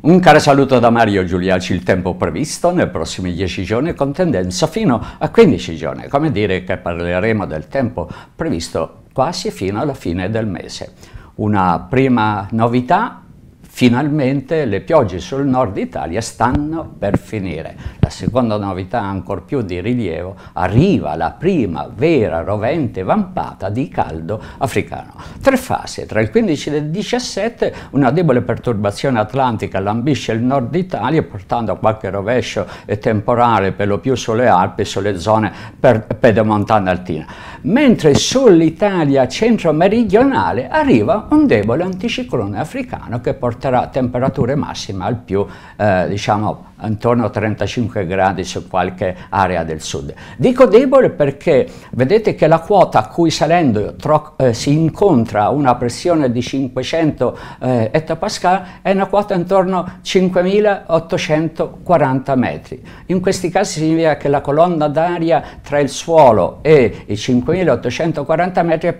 Un caro saluto da Mario Giuliaci, il tempo previsto nei prossimi 10 giorni con tendenza fino a 15 giorni, come dire che parleremo del tempo previsto quasi fino alla fine del mese. Una prima novità Finalmente le piogge sul nord Italia stanno per finire. La seconda novità, ancor più di rilievo, arriva la prima vera rovente vampata di caldo africano. Tre fasi, tra il 15 e il 17 una debole perturbazione atlantica lambisce il nord Italia portando qualche rovescio temporale per lo più sulle Alpi e sulle zone pedemontane altine. Mentre sull'Italia centro-meridionale arriva un debole anticiclone africano che porta porterà temperature massime al più eh, diciamo intorno a 35 gradi su qualche area del sud. Dico debole perché vedete che la quota a cui salendo eh, si incontra una pressione di 500 eh, ettopascal è una quota intorno a 5840 metri. In questi casi significa che la colonna d'aria tra il suolo e i 5840 metri è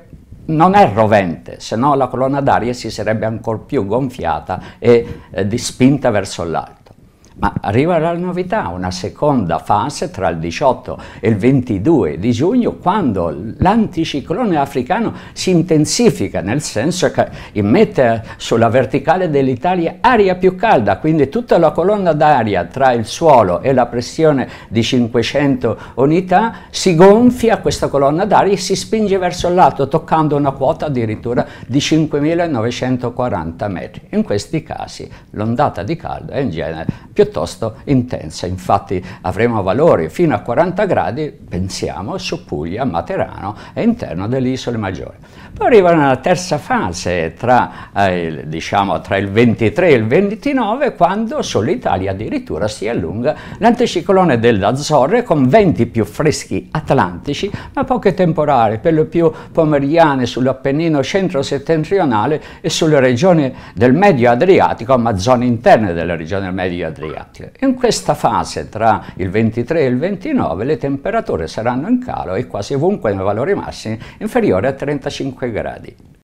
non è rovente, se no la colonna d'aria si sarebbe ancora più gonfiata e eh, spinta verso l'alto. Ma arriva la novità, una seconda fase tra il 18 e il 22 di giugno, quando l'anticiclone africano si intensifica, nel senso che immette sulla verticale dell'Italia aria più calda, quindi tutta la colonna d'aria tra il suolo e la pressione di 500 unità si gonfia questa colonna d'aria e si spinge verso l'alto, toccando una quota addirittura di 5.940 metri. In questi casi l'ondata di caldo è in genere piuttosto piuttosto intensa, infatti avremo valori fino a 40 gradi, pensiamo, su Puglia, Materano e interno delle isole maggiori. Poi arriva nella terza fase, tra, eh, diciamo, tra il 23 e il 29, quando sull'Italia addirittura si allunga l'anticiclone dell'Azzorre con venti più freschi atlantici, ma poche temporali, per lo più pomeridiane sull'Appennino centro-settentrionale e sulle regioni del Medio Adriatico, ma zone interne della regione del Medio Adriatico volatile. In questa fase tra il 23 e il 29 le temperature saranno in calo e quasi ovunque nei valori massimi inferiori a 35 gradi.